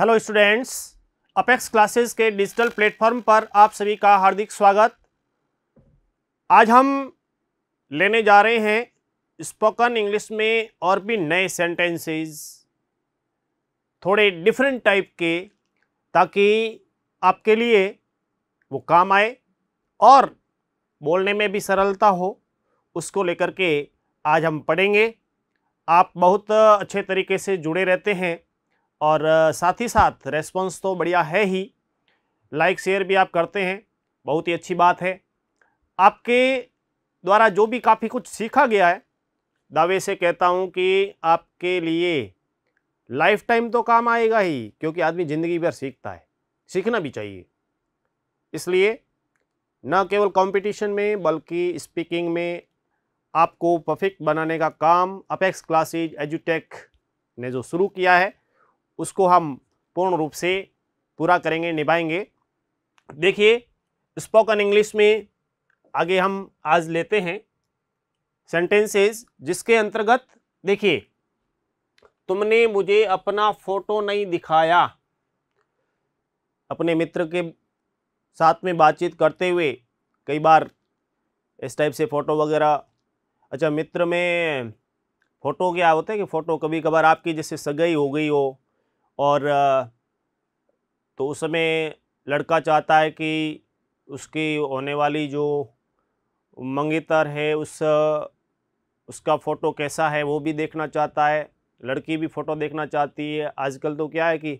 hello students Apex classes के digital platform पर आप सभी का हार्दिक स्वागत आज हम लेने जा रहे हैं स्पोकन इंग्लिश में और भी नए सेंटेंसेस थोड़े डिफरेंट टाइप के ताकि आपके लिए वो काम आए और बोलने में भी सरलता हो उसको लेकर के आज हम पढ़ेंगे आप बहुत अच्छे तरीके से जुड़े रहते हैं और साथ ही साथ रेस्पॉन्स तो बढ़िया है ही लाइक शेयर भी आप करते हैं बहुत ही अच्छी बात है आपके द्वारा जो भी काफ़ी कुछ सीखा गया है दावे से कहता हूँ कि आपके लिए लाइफ टाइम तो काम आएगा ही क्योंकि आदमी ज़िंदगी भर सीखता है सीखना भी चाहिए इसलिए न केवल कंपटीशन में बल्कि स्पीकिंग में आपको परफेक्ट बनाने का काम अपेक्स क्लासेज एजुटेक ने जो शुरू किया है उसको हम पूर्ण रूप से पूरा करेंगे निभाएंगे देखिए स्पोकन इंग्लिश में आगे हम आज लेते हैं सेंटेंसेस जिसके अंतर्गत देखिए तुमने मुझे अपना फोटो नहीं दिखाया अपने मित्र के साथ में बातचीत करते हुए कई बार इस टाइप से फ़ोटो वगैरह अच्छा मित्र में फ़ोटो क्या होता है कि फ़ोटो कभी कभार आपकी जैसे सगाई हो गई हो और तो उस समय लड़का चाहता है कि उसकी होने वाली जो मंगेतर है उस उसका फ़ोटो कैसा है वो भी देखना चाहता है लड़की भी फ़ोटो देखना चाहती है आजकल तो क्या है कि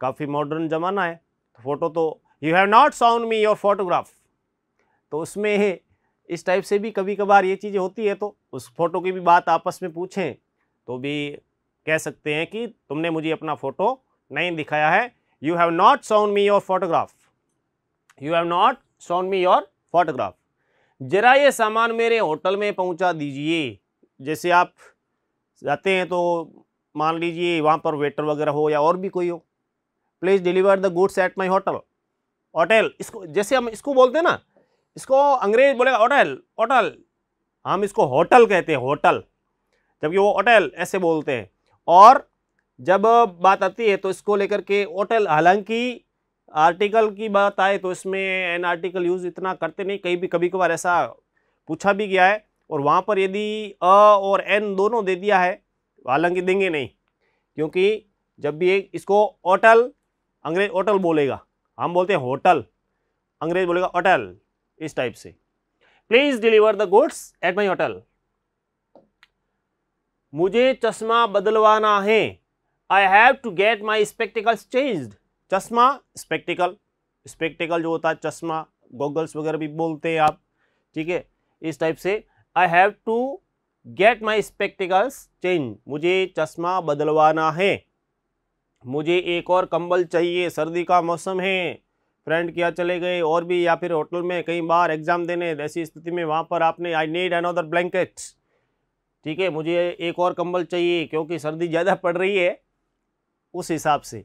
काफ़ी मॉडर्न ज़माना है तो फ़ोटो तो you have not shown me your photograph तो उसमें इस टाइप से भी कभी कभार ये चीज़ें होती है तो उस फोटो की भी बात आपस में पूछें तो भी कह सकते हैं कि तुमने मुझे अपना फ़ोटो नहीं दिखाया है you have not shown me your photograph you have not shown me your photograph ज़रा ये सामान मेरे होटल में पहुंचा दीजिए जैसे आप जाते हैं तो मान लीजिए वहाँ पर वेटर वगैरह हो या और भी कोई हो please deliver the goods at my hotel hotel इसको जैसे हम इसको बोलते हैं ना इसको अंग्रेज बोलेगा होटल होटल हम इसको होटल कहते हैं होटल जबकि वो होटल ऐसे बोलते हैं और जब बात आती है तो इसको लेकर के होटल हालांकि आर्टिकल की बात आए तो इसमें एन आर्टिकल यूज़ इतना करते नहीं कहीं भी कभी कभार ऐसा पूछा भी गया है और वहाँ पर यदि अ और एन दोनों दे दिया है हालांकि देंगे नहीं क्योंकि जब भी एक इसको होटल अंग्रेज होटल बोलेगा हम बोलते हैं होटल अंग्रेज बोलेगा होटल इस टाइप से please deliver the goods at my hotel मुझे चश्मा बदलवाना है I have to get my spectacles change चश्मा स्पेक्टिकल स्पेक्टिकल जो होता है चश्मा गॉगल्स वगैरह भी बोलते हैं आप ठीक है इस टाइप से I have to get my spectacles change मुझे चश्मा बदलवाना है मुझे एक और कंबल चाहिए सर्दी का मौसम है फ्रेंड क्या चले गए और भी या फिर होटल में कई बार एग्ज़ाम देने ऐसी स्थिति में वहाँ पर आपने आई नीड अनदर ब्लैंकेट्स ठीक है मुझे एक और कंबल चाहिए क्योंकि सर्दी ज़्यादा पड़ रही है उस हिसाब से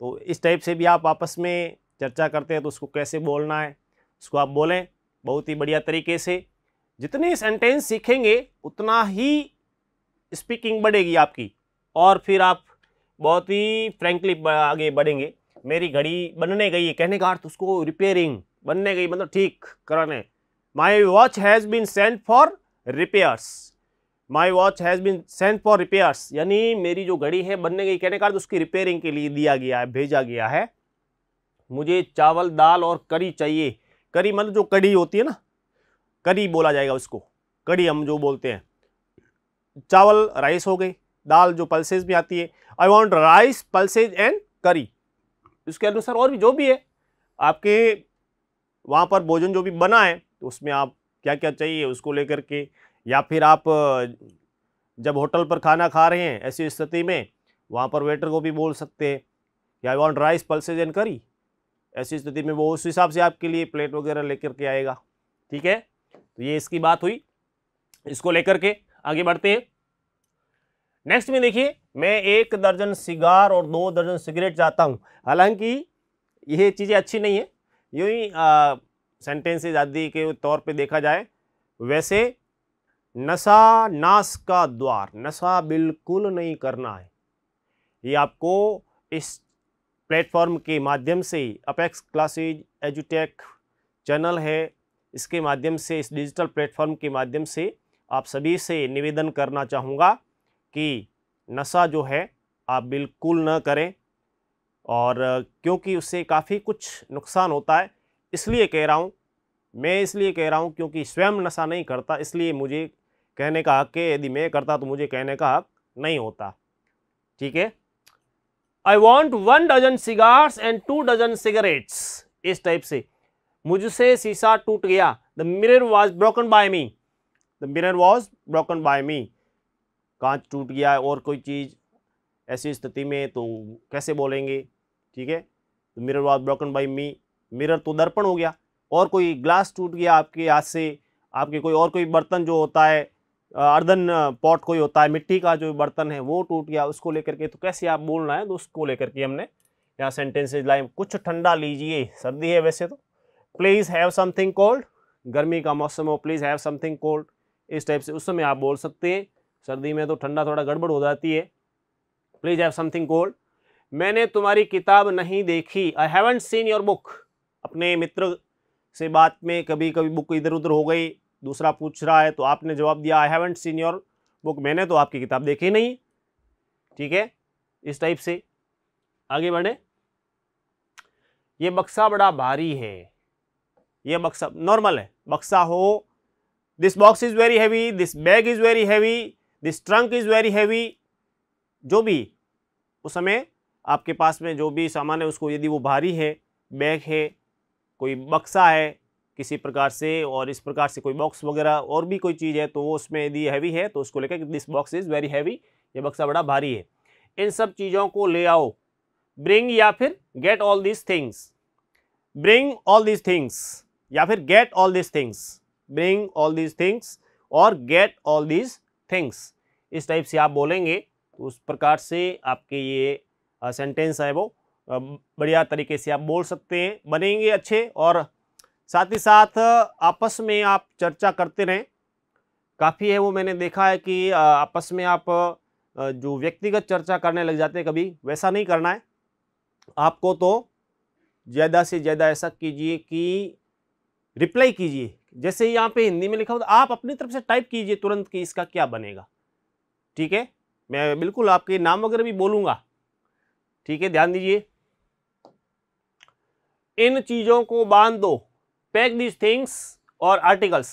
तो इस टाइप से भी आप आपस में चर्चा करते हैं तो उसको कैसे बोलना है उसको आप बोलें बहुत ही बढ़िया तरीके से जितने सेंटेंस सीखेंगे उतना ही स्पीकिंग बढ़ेगी आपकी और फिर आप बहुत ही फ्रेंकली आगे बढ़ेंगे मेरी घड़ी बनने गई है कहने का अर्थ उसको रिपेयरिंग बनने गई मतलब ठीक कराने my watch has been sent for repairs my watch has been sent for repairs यानी मेरी जो घड़ी है बनने गई कहने का उसकी रिपेयरिंग के लिए दिया गया है भेजा गया है मुझे चावल दाल और करी चाहिए करी मतलब जो कड़ी होती है ना करी बोला जाएगा उसको कड़ी हम जो बोलते हैं चावल राइस हो गई दाल जो पल्सेज भी आती है I want rice pulses and curry उसके अनुसार और भी जो भी है आपके वहाँ पर भोजन जो भी बना है तो उसमें आप क्या क्या चाहिए उसको लेकर के या फिर आप जब होटल पर खाना खा रहे हैं ऐसी स्थिति में वहाँ पर वेटर को भी बोल सकते हैं कि I want rice pulses and curry ऐसी स्थिति में वो उस हिसाब से आपके लिए प्लेट वगैरह लेकर के आएगा ठीक है तो ये इसकी बात हुई इसको लेकर के आगे बढ़ते हैं नेक्स्ट में देखिए मैं एक दर्जन सिगार और दो दर्जन सिगरेट चाहता हूँ हालांकि ये चीज़ें अच्छी नहीं है यूँ ही सेंटेंसेज आदि के तौर पे देखा जाए वैसे नशा नाश का द्वार नशा बिल्कुल नहीं करना है ये आपको इस प्लेटफॉर्म के माध्यम से अपेक्स क्लासेज एजुटेक चैनल है इसके माध्यम से इस डिजिटल प्लेटफॉर्म के माध्यम से आप सभी से निवेदन करना चाहूँगा कि नशा जो है आप बिल्कुल न करें और क्योंकि उससे काफ़ी कुछ नुकसान होता है इसलिए कह रहा हूँ मैं इसलिए कह रहा हूँ क्योंकि स्वयं नशा नहीं करता इसलिए मुझे कहने का हक के यदि मैं करता तो मुझे कहने का हक नहीं होता ठीक है I want one dozen cigars and two dozen cigarettes इस टाइप से मुझसे शीशा टूट गया the mirror was broken by me the mirror was broken by me कांच टूट गया और कोई चीज़ ऐसी स्थिति में तो कैसे बोलेंगे ठीक है the mirror was broken by me mirror तो दर्पण हो गया और कोई ग्लास टूट गया आपके हाथ से आपके कोई और कोई बर्तन जो होता है अर्दन पॉट कोई होता है मिट्टी का जो बर्तन है वो टूट गया उसको लेकर के तो कैसे आप बोलना है तो उसको लेकर के हमने यहाँ सेंटेंसेज लाए कुछ ठंडा लीजिए सर्दी है वैसे तो प्लीज़ हैव समथिंग कोल्ड गर्मी का मौसम हो प्लीज़ हैव समथिंग कोल्ड इस टाइप से उस समय आप बोल सकते हैं सर्दी में तो ठंडा थोड़ा गड़बड़ हो जाती है प्लीज़ हैव समथिंग कोल्ड मैंने तुम्हारी किताब नहीं देखी I haven't seen your book अपने मित्र से बात में कभी कभी बुक इधर उधर हो गई दूसरा पूछ रहा है तो आपने जवाब दिया I haven't seen your book मैंने तो आपकी किताब देखी नहीं ठीक है इस टाइप से आगे बढ़े ये बक्सा बड़ा भारी है ये बक्सा नॉर्मल है बक्सा हो this box is very heavy this bag is very heavy this trunk is very heavy जो भी उस समय आपके पास में जो भी सामान है उसको यदि वो भारी है बैग है कोई बक्सा है किसी प्रकार से और इस प्रकार से कोई बॉक्स वगैरह और भी कोई चीज़ है तो वो उसमें यदि हैवी है तो उसको लेकर this box is very heavy ये बक्सा बड़ा भारी है इन सब चीज़ों को ले आओ ब्रिंग या फिर get all this things bring all this things या फिर get all this things bring all this things और गेट ऑल दिस थिंग्स इस टाइप से आप बोलेंगे तो उस प्रकार से आपके ये सेंटेंस है वो बढ़िया तरीके से आप बोल सकते हैं बनेंगे अच्छे और साथ ही साथ आपस में आप चर्चा करते रहें काफ़ी है वो मैंने देखा है कि आपस में आप जो व्यक्तिगत चर्चा करने लग जाते हैं कभी वैसा नहीं करना है आपको तो ज़्यादा से ज़्यादा ऐसा कीजिए कि रिप्लाई कीजिए जैसे ही यहाँ पे हिंदी में लिखा हो तो आप अपनी तरफ से टाइप कीजिए तुरंत कि इसका क्या बनेगा ठीक है मैं बिल्कुल आपके नाम वगैरह भी बोलूँगा ठीक है ध्यान दीजिए इन चीज़ों को बांध दो पैक दीज थिंग्स और आर्टिकल्स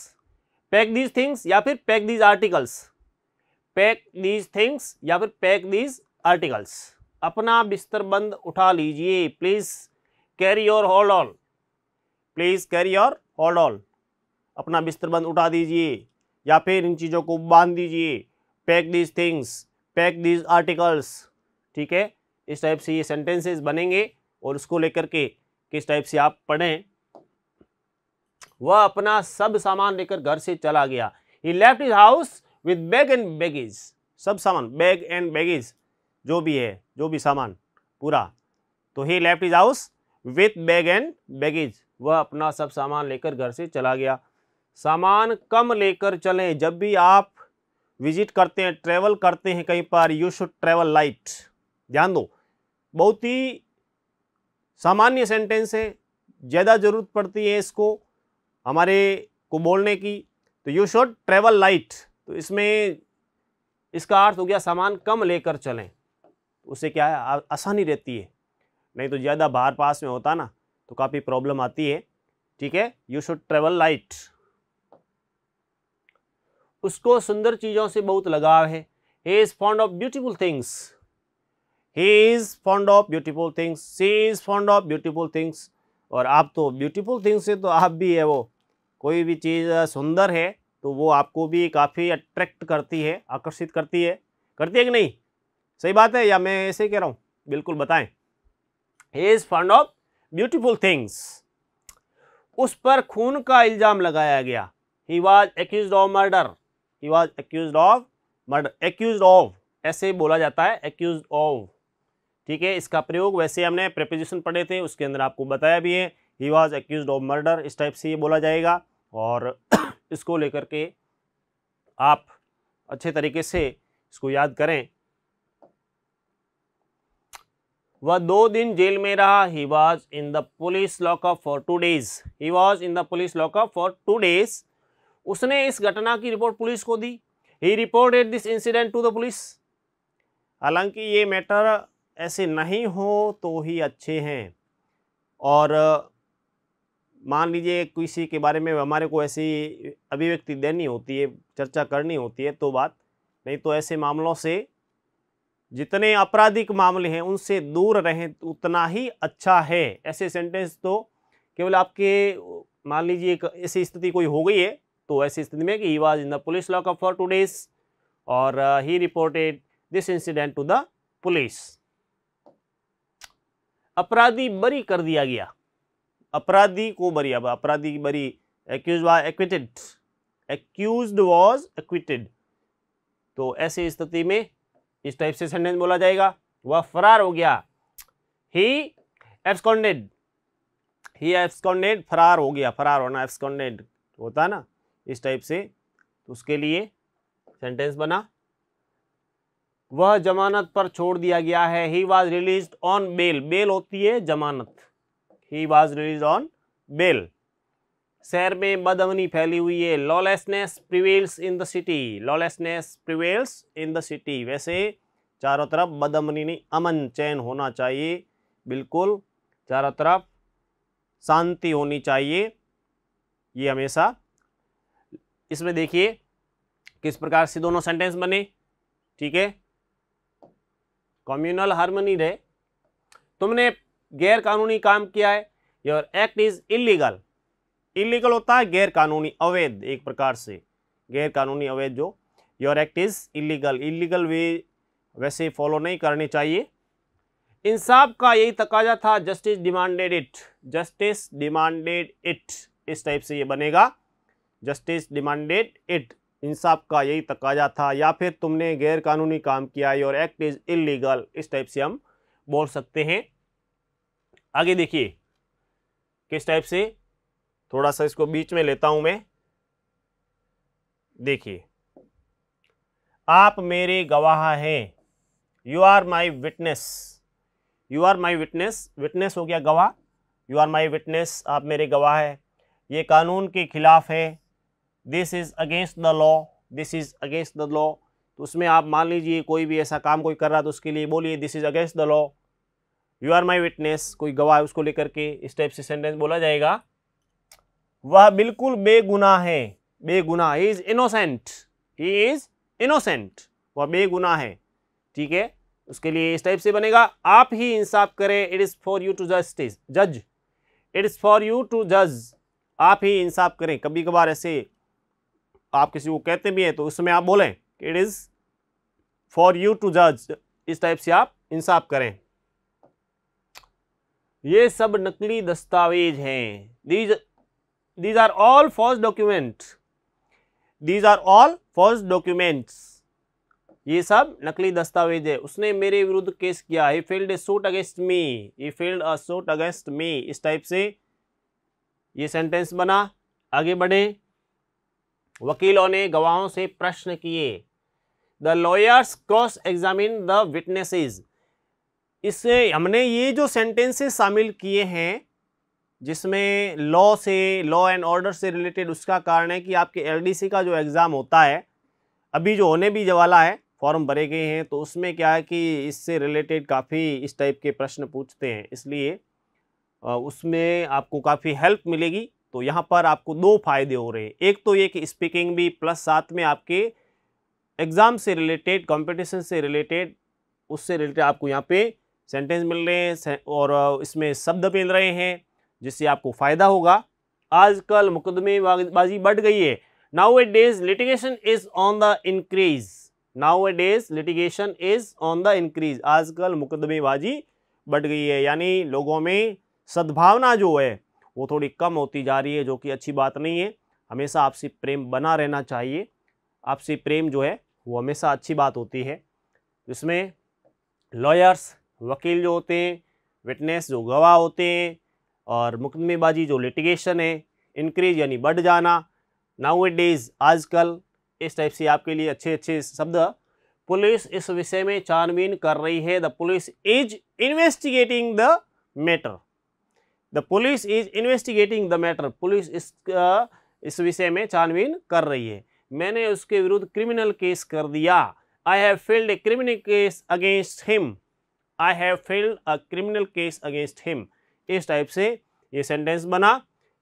पैक दीज थिंग्स या फिर pack these articles pack these things या फिर पैक दीज आर्टिकल्स अपना बिस्तर बंद उठा लीजिए please carry your holdall please carry your holdall अपना बिस्तर बंद उठा दीजिए या फिर इन चीज़ों को बांध दीजिए pack these things pack these articles ठीक है इस टाइप से ये सेंटेंसेस बनेंगे और उसको लेकर के किस टाइप से आप पढ़ें वह अपना सब सामान लेकर घर से चला गया he left his house with bag and baggage सब सामान बैग एंड बैगेज जो भी है जो भी सामान पूरा तो he left his house with bag and baggage वह अपना सब सामान लेकर घर से चला गया सामान कम लेकर चलें जब भी आप विजिट करते हैं ट्रैवल करते हैं कहीं पर यू शुड ट्रैवल लाइट ध्यान दो बहुत ही सामान्य सेंटेंस है ज़्यादा ज़रूरत पड़ती है इसको हमारे को बोलने की तो यू शुड ट्रेवल लाइट तो इसमें इसका अर्थ हो गया सामान कम लेकर चलें उससे क्या है आसानी रहती है नहीं तो ज़्यादा बाहर पास में होता ना तो काफ़ी प्रॉब्लम आती है ठीक है यू शुड ट्रेवल लाइट उसको सुंदर चीज़ों से बहुत लगाव है he is fond of beautiful things he is fond of beautiful things she is fond of beautiful things और आप तो ब्यूटीफुल थिंग्स से तो आप भी है वो कोई भी चीज़ सुंदर है तो वो आपको भी काफ़ी अट्रैक्ट करती है आकर्षित करती है करती है कि नहीं सही बात है या मैं ऐसे कह रहा हूँ बिल्कुल बताएं he is fond of beautiful things उस पर खून का इल्ज़ाम लगाया गया he was accused of murder he was accused of murder accused of ऐसे बोला जाता है एक्यूज ऑफ ठीक है इसका प्रयोग वैसे हमने प्रेपोजिशन पढ़े थे उसके अंदर आपको बताया भी है he was accused of murder इस टाइप से ये बोला जाएगा और इसको लेकर के आप अच्छे तरीके से इसको याद करें वह दो दिन जेल में रहा he was in the police lockup for two days he was in the police lockup for two days उसने इस घटना की रिपोर्ट पुलिस को दी he reported this incident to the police हालांकि ये मैटर ऐसे नहीं हो तो ही अच्छे हैं और मान लीजिए किसी के बारे में हमारे को ऐसी अभिव्यक्ति देनी होती है चर्चा करनी होती है तो बात नहीं तो ऐसे मामलों से जितने आपराधिक मामले हैं उनसे दूर रहें उतना ही अच्छा है ऐसे सेंटेंस तो केवल आपके मान लीजिए ऐसी स्थिति कोई हो गई है तो ऐसी स्थिति में कि he was in the police lockup for two days और he reported this incident to the police अपराधी बरी कर दिया गया अपराधी को बरी अब अपराधी बरी accused was acquitted accused was acquitted तो ऐसी स्थिति में इस टाइप से सेंटेंस बोला जाएगा वह फरार हो गया ही एब्सकॉन्डेड ही एब्सकॉन्डेड फरार हो गया फरार होना एब्सकॉन्डेड होता ना इस टाइप से तो उसके लिए सेंटेंस बना वह जमानत पर छोड़ दिया गया है he was released on bail bail होती है जमानत he was released on bail शहर में बदमनी फैली हुई है lawlessness prevails in the city lawlessness prevails in the city वैसे चारों तरफ बदमनी नहीं अमन चैन होना चाहिए बिल्कुल चारों तरफ शांति होनी चाहिए ये हमेशा इसमें देखिए किस प्रकार से दोनों सेंटेंस बने ठीक है कम्युनल हारमोनी रहे तुमने गैर कानूनी काम किया है your act is illegal illegal होता है गैर कानूनी अवैध एक प्रकार से गैर कानूनी अवैध जो your act is illegal illegal वे वैसे फॉलो नहीं करने चाहिए इंसाफ का यही तकाजा था justice demanded it justice demanded it इस टाइप से ये बनेगा जस्टिस डिमांडेड इट इंसाफ का यही तकाजा था या फिर तुमने गैर कानूनी काम किया योर एक्ट इज़ इलीगल इस टाइप से हम बोल सकते हैं आगे देखिए किस टाइप से थोड़ा सा इसको बीच में लेता हूं मैं देखिए आप मेरे गवाह हैं you are my witness you are my witness witness हो गया गवाह यू आर माई विटनेस आप मेरे गवाह है ये कानून के खिलाफ है this is against the law this is against the law तो उसमें आप मान लीजिए कोई भी ऐसा काम कोई कर रहा है तो उसके लिए बोलिए this is against the law you are my witness कोई गवाह है उसको लेकर के इस टाइप से सेंटेंस बोला जाएगा वह बिल्कुल बेगुनाह है बेगुनाह he is innocent he is innocent वह बेगुनाह है ठीक है उसके लिए इस टाइप से बनेगा आप ही इंसाफ करें it is for you to justice जज it is for you to जज आप ही इंसाफ करें कभी कभार ऐसे आप किसी को कहते भी हैं तो उस समय आप बोलें it is for you to जज इस टाइप से आप इंसाफ करें ये सब नकली दस्तावेज हैं these these are all forge document these are all forge documents ये सब नकली दस्तावेज है उसने मेरे विरुद्ध केस किया he filed a suit against me he filed a suit against me इस टाइप से ये सेंटेंस बना आगे बढ़े वकीलों ने गवाहों से प्रश्न किए the lawyers cross examine the witnesses इससे हमने ये जो सेंटेंसेस शामिल किए हैं जिसमें लॉ से लॉ एंड ऑर्डर से रिलेटेड उसका कारण है कि आपके एलडीसी का जो एग्ज़ाम होता है अभी जो होने भी जवाला है फॉर्म भरे गए हैं तो उसमें क्या है कि इससे रिलेटेड काफ़ी इस टाइप के प्रश्न पूछते हैं इसलिए उसमें आपको काफ़ी हेल्प मिलेगी तो यहाँ पर आपको दो फायदे हो रहे हैं एक तो ये कि स्पीकिंग भी प्लस साथ में आपके एग्ज़ाम से रिलेटेड कॉम्पिटिशन से रिलेटेड उससे रिलेटेड आपको यहाँ पर सेंटेंस मिल रहे हैं और इसमें शब्द मिल रहे हैं जिससे आपको फ़ायदा होगा आजकल मुकदमेबाजी बढ़ गई है nowadays litigation is on the increase nowadays litigation is on the increase आजकल मुकदमेबाजी बढ़ गई है यानी लोगों में सद्भावना जो है वो थोड़ी कम होती जा रही है जो कि अच्छी बात नहीं है हमेशा आपसी प्रेम बना रहना चाहिए आपसी प्रेम जो है वो हमेशा अच्छी बात होती है इसमें लॉयर्स वकील जो होते हैं विटनेस जो गवाह होते हैं और मुकदमेबाजी जो लिटिगेशन है इंक्रीज यानी बढ़ जाना नाउ डेज आजकल इस टाइप से आपके लिए अच्छे अच्छे शब्द पुलिस इस विषय में छानबीन कर रही है the police is investigating the matter the police is investigating the matter police इस इस विषय में छानबीन कर रही है मैंने उसके विरुद्ध क्रिमिनल केस कर दिया I have filed a criminal case against him I have filed a criminal case against him इस टाइप से ये सेंटेंस बना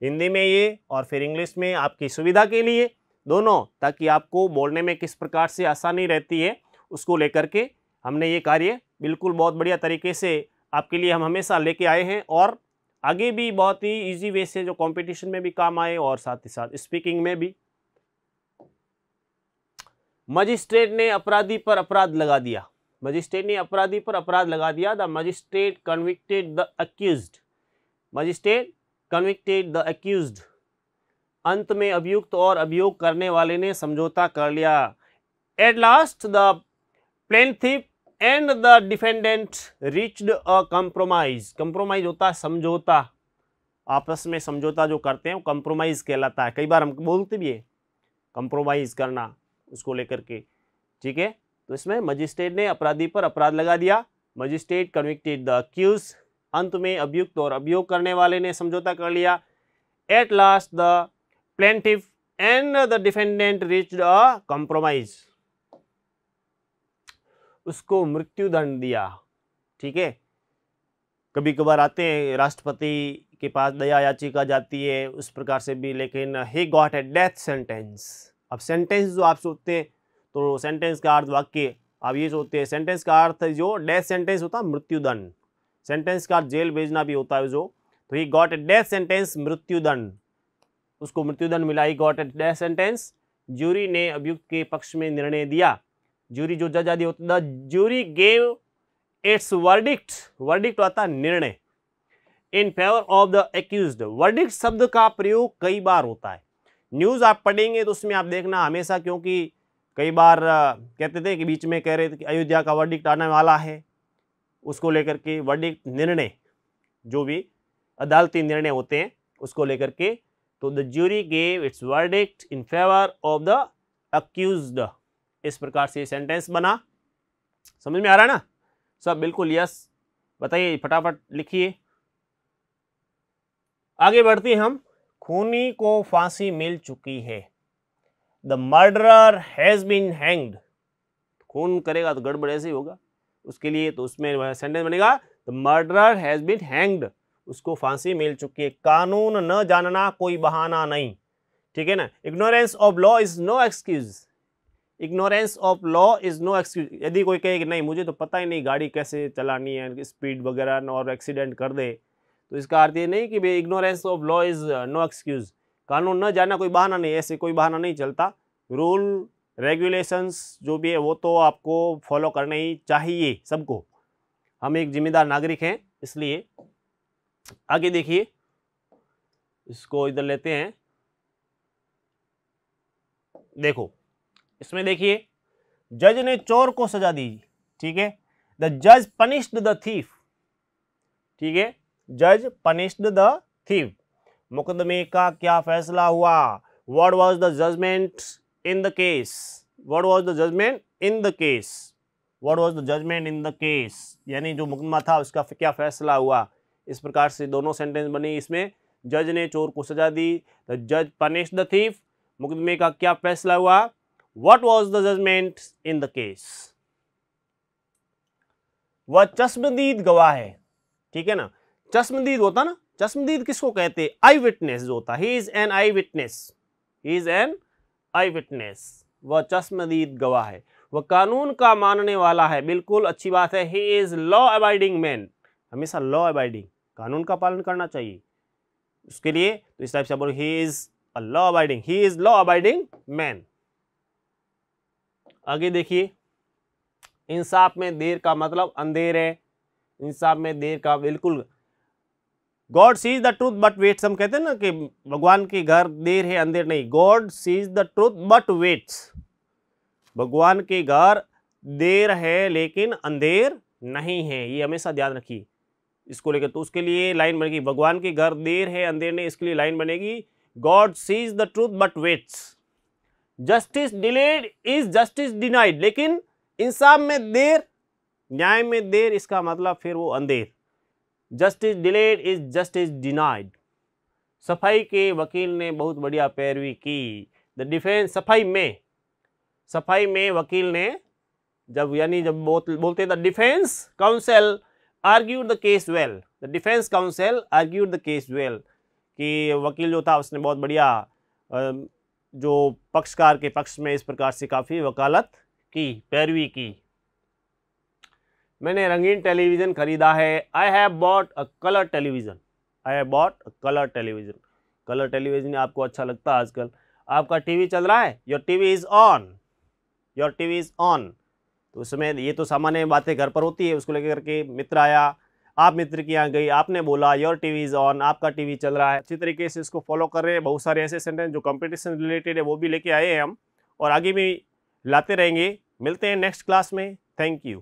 हिंदी में ये और फिर इंग्लिश में आपकी सुविधा के लिए दोनों ताकि आपको बोलने में किस प्रकार से आसानी रहती है उसको लेकर के हमने ये कार्य बिल्कुल बहुत बढ़िया तरीके से आपके लिए हम हमेशा लेके आए हैं और आगे भी बहुत ही इजी वे से जो कंपटीशन में भी काम आए और साथ ही साथ स्पीकिंग में भी मजिस्ट्रेट ने अपराधी पर अपराध लगा दिया मजिस्ट्रेट ने अपराधी पर अपराध लगा दिया the magistrate convicted the accused magistrate convicted the accused अंत में अभियुक्त और अभियोग करने वाले ने समझौता कर लिया at last the plaintiff and the defendant reached a compromise compromise होता है समझौता आपस में समझौता जो करते हैं वो कंप्रोमाइज कहलाता है कई बार हम बोलते भी है कंप्रोमाइज करना उसको लेकर के ठीक है तो इसमें मजिस्ट्रेट ने अपराधी पर अपराध लगा दिया मजिस्ट्रेट कन्विक्टेड द अक्यूज अंत में अभियुक्त और अभियोग करने वाले ने समझौता कर लिया at last the plaintiff and the defendant reach the compromise उसको मृत्युदंड दिया ठीक है कभी कभार आते हैं राष्ट्रपति के पास दया याचिका जाती है उस प्रकार से भी लेकिन he got a death sentence अब सेंटेंस जो आप सोचते हैं तो सेंटेंस का अर्थ वाक्य आप ये सोचते हैं सेंटेंस का अर्थ जो डेथ सेंटेंस होता है मृत्युदंड सेंटेंस का जेल भेजना भी होता है जो तो he got a death sentence मृत्युदंड उसको मृत्युदंड मिला he got a death sentence jury ने अभियुक्त के पक्ष में निर्णय दिया ज्यूरी जो जज आदि होता the jury gave its verdict verdict होता निर्णय in favour of the accused verdict शब्द का प्रयोग कई बार होता है न्यूज़ आप पढ़ेंगे तो उसमें आप देखना हमेशा क्योंकि कई बार कहते थे कि बीच में कह रहे थे कि अयोध्या का वर्डिक्ट आने वाला है उसको लेकर के वर्डिक्ट निर्णय जो भी अदालती निर्णय होते हैं उसको लेकर के तो the jury gave its verdict in favour of the accused इस प्रकार से सेंटेंस बना समझ में आ रहा है ना सब बिल्कुल यस बताइए फटाफट लिखिए आगे बढ़ते हम खूनी को फांसी मिल चुकी है the murderer has been hanged खून करेगा तो गड़बड़ ऐसे ही होगा उसके लिए तो उसमें सेंटेंस बनेगा the murderer has been hanged उसको फांसी मिल चुकी है कानून न जानना कोई बहाना नहीं ठीक है ना ignorance of law is no excuse ignorance of law is no excuse यदि कोई कहे कि नहीं मुझे तो पता ही नहीं गाड़ी कैसे चलानी है स्पीड वगैरह और एक्सीडेंट कर दे तो इसका अर्थ ये नहीं कि भाई ignorance of law is no excuse कानून न जाना कोई बहाना नहीं ऐसे कोई बहाना नहीं चलता रूल रेगुलेशंस जो भी है वो तो आपको फॉलो करने ही चाहिए सबको हम एक जिम्मेदार नागरिक हैं इसलिए आगे देखिए इसको इधर लेते हैं देखो इसमें देखिए जज ने चोर को सजा दी ठीक है द जज पनिश्ड द थीफ ठीक है जज पनिश्ड द थीफ मुकदमे का क्या फैसला हुआ what was the judgment in the case what was the judgment in the case what was the judgment in the case यानी जो मुकदमा था उसका क्या फैसला हुआ इस प्रकार से दोनों सेंटेंस बनी इसमें जज ने चोर को सजा दी द जज पनिश द थीफ मुकदमे का क्या फैसला हुआ what was the judgment in the case वह चश्मदीद गवाह है ठीक है ना चश्मदीद होता ना चश्मदीद किसको कहते हैं आई विटनेस जो होता he is an eye witness he is an eye witness वह चश्मदीद गवाह है वह कानून का मानने वाला है बिल्कुल अच्छी बात है he is law abiding man हमेशा लॉ अबाइडिंग कानून का पालन करना चाहिए उसके लिए तो इस टाइप से बोलो he is a law abiding he is law abiding man आगे देखिए इंसाफ में देर का मतलब अंधेर है इंसाफ में देर का बिल्कुल God sees the truth but waits हम कहते हैं ना कि भगवान के घर देर है अंधेर नहीं God sees the truth but waits भगवान के घर देर है लेकिन अंधेर नहीं है ये हमेशा ध्यान रखिए इसको लेकर तो उसके लिए लाइन बनेगी भगवान के घर देर है अंधेर नहीं इसके लिए लाइन बनेगी God sees the truth but waits justice delayed is justice denied लेकिन इंसाफ में देर न्याय में देर इसका मतलब फिर वो अंधेर justice delayed is justice denied सफाई के वकील ने बहुत बढ़िया पैरवी की द डिफेंस सफाई में सफाई में वकील ने जब यानी जब बोलते the defence counsel argued the case well the defence counsel argued the case well कि वकील जो था उसने बहुत बढ़िया जो पक्षकार के पक्ष में इस प्रकार से काफ़ी वकालत की पैरवी की मैंने रंगीन टेलीविज़न ख़रीदा है I have bought a colour television I have bought a colour television colour television आपको अच्छा लगता है आजकल आपका टीवी चल रहा है your TV is on your TV is on तो उसमें ये तो सामान्य बातें घर पर होती है उसको लेकर के मित्र आया आप मित्र के यहाँ गई आपने बोला योर टीवी इज़ ऑन आपका टीवी चल रहा है अच्छी तरीके से इसको फॉलो कर रहे हैं बहुत सारे ऐसे सेंटेंस जो कंपटीशन रिलेटेड है वो भी लेके आए हैं हम और आगे भी लाते रहेंगे मिलते हैं नेक्स्ट क्लास में थैंक यू